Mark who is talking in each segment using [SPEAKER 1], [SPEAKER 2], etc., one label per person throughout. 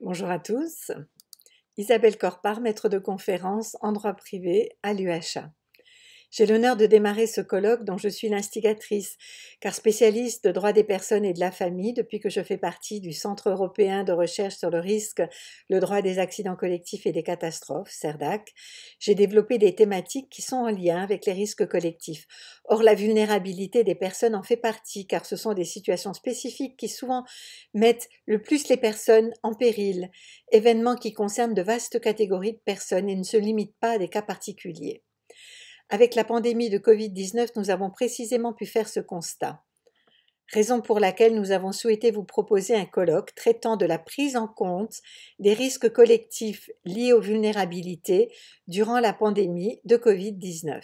[SPEAKER 1] Bonjour à tous. Isabelle Corpard, maître de conférence en droit privé à l'UHA. J'ai l'honneur de démarrer ce colloque dont je suis l'instigatrice, car spécialiste de droit des personnes et de la famille depuis que je fais partie du Centre européen de recherche sur le risque, le droit des accidents collectifs et des catastrophes, CERDAC, j'ai développé des thématiques qui sont en lien avec les risques collectifs. Or, la vulnérabilité des personnes en fait partie, car ce sont des situations spécifiques qui souvent mettent le plus les personnes en péril, événements qui concernent de vastes catégories de personnes et ne se limitent pas à des cas particuliers. Avec la pandémie de Covid-19, nous avons précisément pu faire ce constat. Raison pour laquelle nous avons souhaité vous proposer un colloque traitant de la prise en compte des risques collectifs liés aux vulnérabilités durant la pandémie de Covid-19.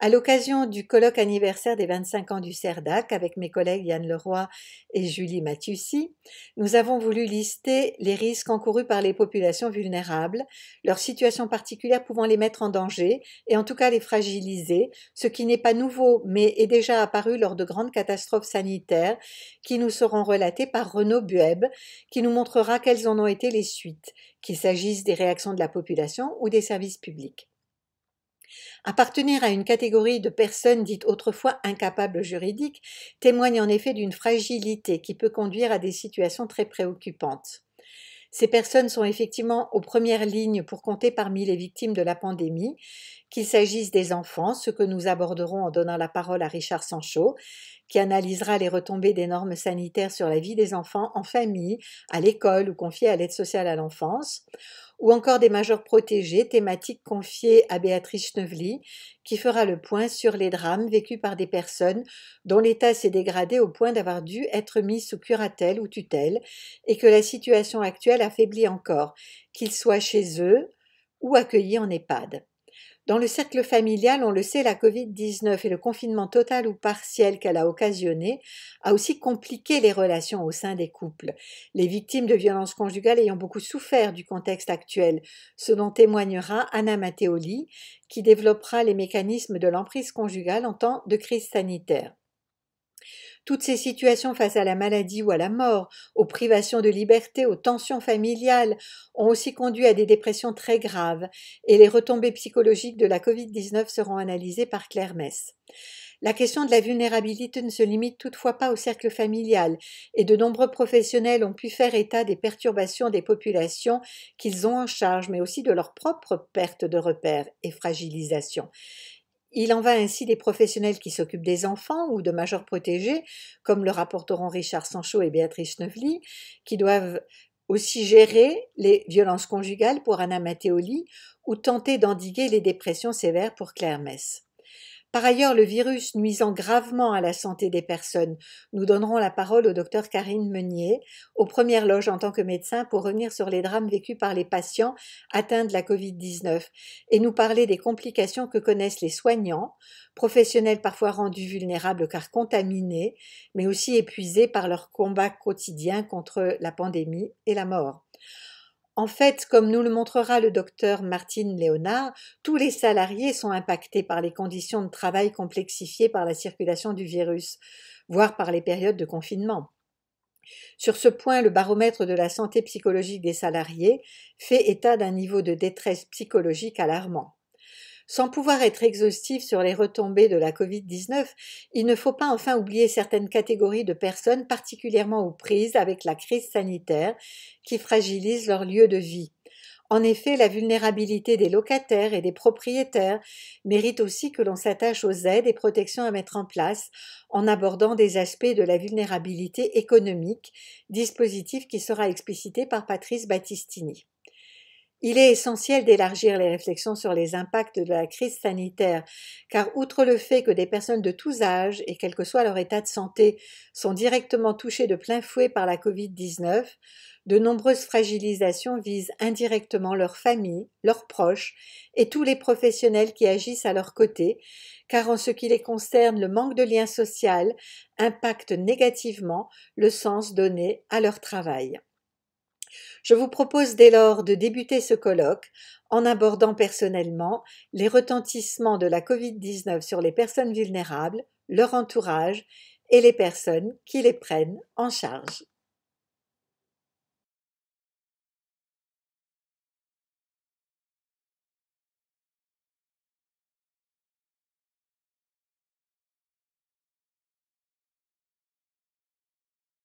[SPEAKER 1] À l'occasion du colloque anniversaire des 25 ans du CERDAC avec mes collègues Yann Leroy et Julie Mathiussi, nous avons voulu lister les risques encourus par les populations vulnérables, leur situation particulière pouvant les mettre en danger et en tout cas les fragiliser, ce qui n'est pas nouveau mais est déjà apparu lors de grandes catastrophes sanitaires qui nous seront relatées par Renaud Bueb qui nous montrera quelles en ont été les suites, qu'il s'agisse des réactions de la population ou des services publics. Appartenir à une catégorie de personnes dites autrefois incapables juridiques témoigne en effet d'une fragilité qui peut conduire à des situations très préoccupantes. Ces personnes sont effectivement aux premières lignes pour compter parmi les victimes de la pandémie, qu'il s'agisse des enfants, ce que nous aborderons en donnant la parole à Richard Sancho, qui analysera les retombées des normes sanitaires sur la vie des enfants en famille, à l'école ou confiés à l'aide sociale à l'enfance, ou encore des majors protégés, thématique confiée à Béatrice Schnevely, qui fera le point sur les drames vécus par des personnes dont l'état s'est dégradé au point d'avoir dû être mis sous curatelle ou tutelle et que la situation actuelle affaiblit encore, qu'ils soient chez eux ou accueillis en EHPAD. Dans le cercle familial, on le sait, la Covid-19 et le confinement total ou partiel qu'elle a occasionné a aussi compliqué les relations au sein des couples, les victimes de violences conjugales ayant beaucoup souffert du contexte actuel, ce dont témoignera Anna Matteoli, qui développera les mécanismes de l'emprise conjugale en temps de crise sanitaire. Toutes ces situations face à la maladie ou à la mort, aux privations de liberté, aux tensions familiales, ont aussi conduit à des dépressions très graves, et les retombées psychologiques de la Covid-19 seront analysées par Claire Mess. La question de la vulnérabilité ne se limite toutefois pas au cercle familial, et de nombreux professionnels ont pu faire état des perturbations des populations qu'ils ont en charge, mais aussi de leurs propres pertes de repères et fragilisation. Il en va ainsi des professionnels qui s'occupent des enfants ou de majeurs protégés, comme le rapporteront Richard Sancho et Béatrice Neuvely, qui doivent aussi gérer les violences conjugales pour Anna Matteoli ou tenter d'endiguer les dépressions sévères pour Claire Metz. Par ailleurs, le virus nuisant gravement à la santé des personnes, nous donnerons la parole au docteur Karine Meunier, aux premières loges en tant que médecin, pour revenir sur les drames vécus par les patients atteints de la Covid-19 et nous parler des complications que connaissent les soignants, professionnels parfois rendus vulnérables car contaminés, mais aussi épuisés par leur combat quotidien contre la pandémie et la mort. En fait, comme nous le montrera le docteur Martine Léonard, tous les salariés sont impactés par les conditions de travail complexifiées par la circulation du virus, voire par les périodes de confinement. Sur ce point, le baromètre de la santé psychologique des salariés fait état d'un niveau de détresse psychologique alarmant. Sans pouvoir être exhaustif sur les retombées de la Covid-19, il ne faut pas enfin oublier certaines catégories de personnes particulièrement aux prises avec la crise sanitaire qui fragilisent leur lieu de vie. En effet, la vulnérabilité des locataires et des propriétaires mérite aussi que l'on s'attache aux aides et protections à mettre en place en abordant des aspects de la vulnérabilité économique, dispositif qui sera explicité par Patrice Battistini. Il est essentiel d'élargir les réflexions sur les impacts de la crise sanitaire, car outre le fait que des personnes de tous âges, et quel que soit leur état de santé, sont directement touchées de plein fouet par la Covid-19, de nombreuses fragilisations visent indirectement leurs familles, leurs proches et tous les professionnels qui agissent à leur côté, car en ce qui les concerne, le manque de lien social impacte négativement le sens donné à leur travail. Je vous propose dès lors de débuter ce colloque en abordant personnellement les retentissements de la Covid-19 sur les personnes vulnérables, leur entourage et les personnes qui les prennent en charge.